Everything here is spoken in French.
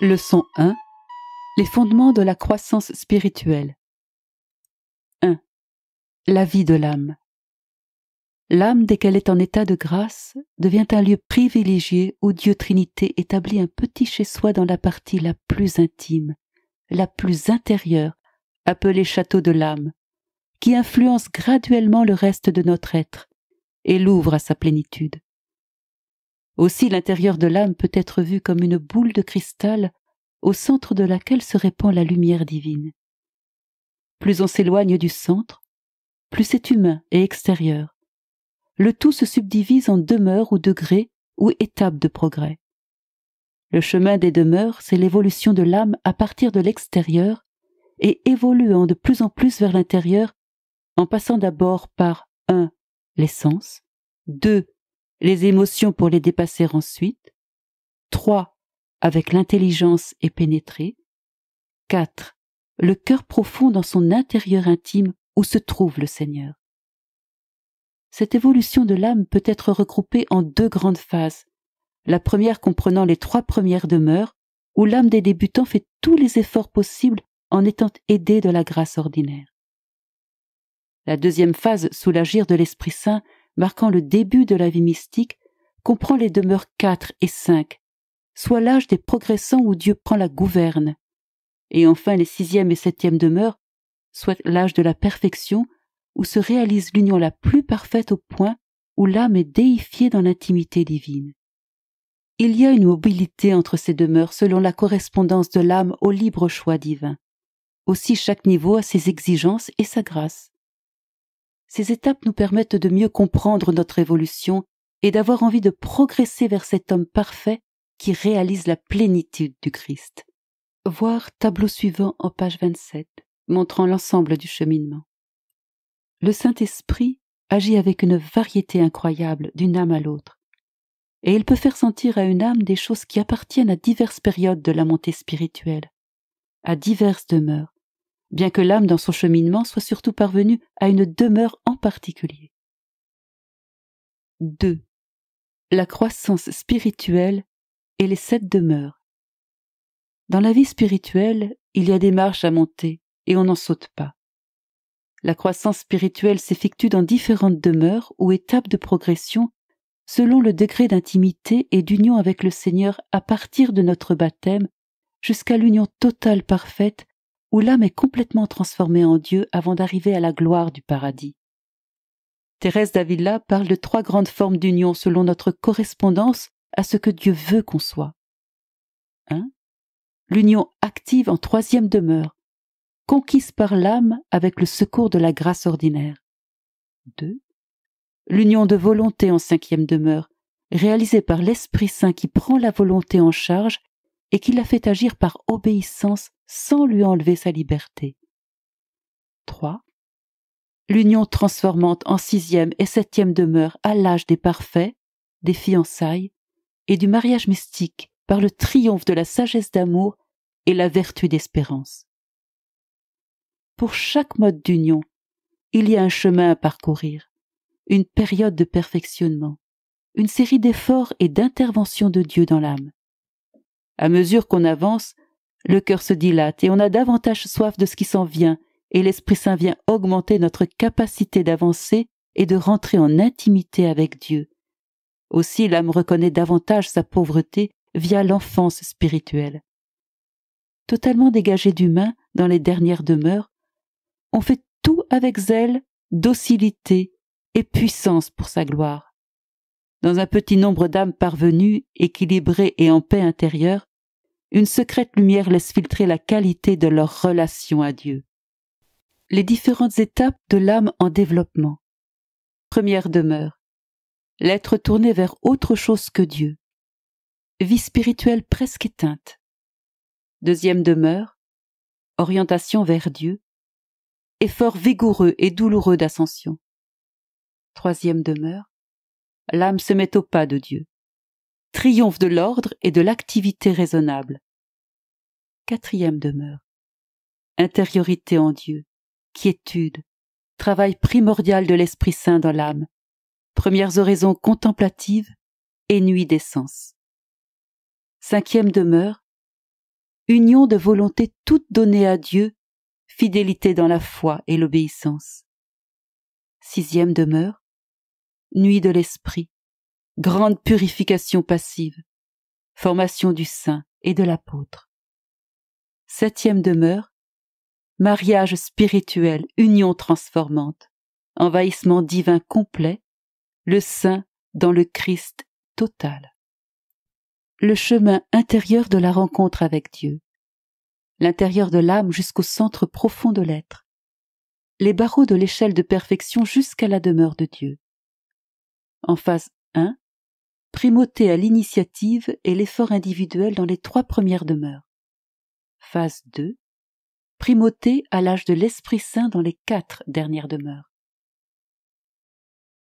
Leçon 1. Les fondements de la croissance spirituelle. 1. La vie de l'âme. L'âme, dès qu'elle est en état de grâce, devient un lieu privilégié où Dieu Trinité établit un petit chez-soi dans la partie la plus intime, la plus intérieure, appelée château de l'âme, qui influence graduellement le reste de notre être et l'ouvre à sa plénitude. Aussi l'intérieur de l'âme peut être vu comme une boule de cristal au centre de laquelle se répand la lumière divine. Plus on s'éloigne du centre, plus c'est humain et extérieur. Le tout se subdivise en demeures ou degrés ou étapes de progrès. Le chemin des demeures, c'est l'évolution de l'âme à partir de l'extérieur et évoluant de plus en plus vers l'intérieur en passant d'abord par 1. les sens, 2. les émotions pour les dépasser ensuite, 3 avec l'intelligence et pénétrée. 4. Le cœur profond dans son intérieur intime où se trouve le Seigneur. Cette évolution de l'âme peut être regroupée en deux grandes phases, la première comprenant les trois premières demeures, où l'âme des débutants fait tous les efforts possibles en étant aidée de la grâce ordinaire. La deuxième phase, sous l'agir de l'Esprit Saint, marquant le début de la vie mystique, comprend les demeures 4 et 5, soit l'âge des progressants où Dieu prend la gouverne. Et enfin les sixième et septième demeures, soit l'âge de la perfection, où se réalise l'union la plus parfaite au point où l'âme est déifiée dans l'intimité divine. Il y a une mobilité entre ces demeures selon la correspondance de l'âme au libre choix divin. Aussi chaque niveau a ses exigences et sa grâce. Ces étapes nous permettent de mieux comprendre notre évolution et d'avoir envie de progresser vers cet homme parfait qui réalise la plénitude du Christ. Voir tableau suivant en page 27, montrant l'ensemble du cheminement. Le Saint-Esprit agit avec une variété incroyable d'une âme à l'autre, et il peut faire sentir à une âme des choses qui appartiennent à diverses périodes de la montée spirituelle, à diverses demeures, bien que l'âme dans son cheminement soit surtout parvenue à une demeure en particulier. 2. La croissance spirituelle et les sept demeures. Dans la vie spirituelle, il y a des marches à monter, et on n'en saute pas. La croissance spirituelle s'effectue dans différentes demeures ou étapes de progression selon le degré d'intimité et d'union avec le Seigneur à partir de notre baptême jusqu'à l'union totale parfaite où l'âme est complètement transformée en Dieu avant d'arriver à la gloire du paradis. Thérèse d'Avila parle de trois grandes formes d'union selon notre correspondance à ce que Dieu veut qu'on soit. 1. Hein? L'union active en troisième demeure, conquise par l'âme avec le secours de la grâce ordinaire. 2. L'union de volonté en cinquième demeure, réalisée par l'Esprit Saint qui prend la volonté en charge et qui la fait agir par obéissance sans lui enlever sa liberté. 3. L'union transformante en sixième et septième demeure à l'âge des parfaits, des fiançailles, et du mariage mystique par le triomphe de la sagesse d'amour et la vertu d'espérance. Pour chaque mode d'union, il y a un chemin à parcourir, une période de perfectionnement, une série d'efforts et d'interventions de Dieu dans l'âme. À mesure qu'on avance, le cœur se dilate et on a davantage soif de ce qui s'en vient, et l'Esprit Saint vient augmenter notre capacité d'avancer et de rentrer en intimité avec Dieu, aussi l'âme reconnaît davantage sa pauvreté via l'enfance spirituelle. Totalement dégagée d'humain dans les dernières demeures, on fait tout avec zèle, docilité et puissance pour sa gloire. Dans un petit nombre d'âmes parvenues, équilibrées et en paix intérieure, une secrète lumière laisse filtrer la qualité de leur relation à Dieu. Les différentes étapes de l'âme en développement. Première demeure l'être tourné vers autre chose que Dieu. Vie spirituelle presque éteinte. Deuxième demeure, orientation vers Dieu. Effort vigoureux et douloureux d'ascension. Troisième demeure, l'âme se met au pas de Dieu. Triomphe de l'ordre et de l'activité raisonnable. Quatrième demeure, intériorité en Dieu, quiétude, travail primordial de l'Esprit Saint dans l'âme, premières oraisons contemplatives et nuit d'essence. Cinquième demeure, union de volonté toute donnée à Dieu, fidélité dans la foi et l'obéissance. Sixième demeure, nuit de l'esprit, grande purification passive, formation du saint et de l'apôtre. Septième demeure, mariage spirituel, union transformante, envahissement divin complet, le saint dans le Christ total. Le chemin intérieur de la rencontre avec Dieu. L'intérieur de l'âme jusqu'au centre profond de l'être. Les barreaux de l'échelle de perfection jusqu'à la demeure de Dieu. En phase 1, primauté à l'initiative et l'effort individuel dans les trois premières demeures. Phase 2, primauté à l'âge de l'Esprit Saint dans les quatre dernières demeures.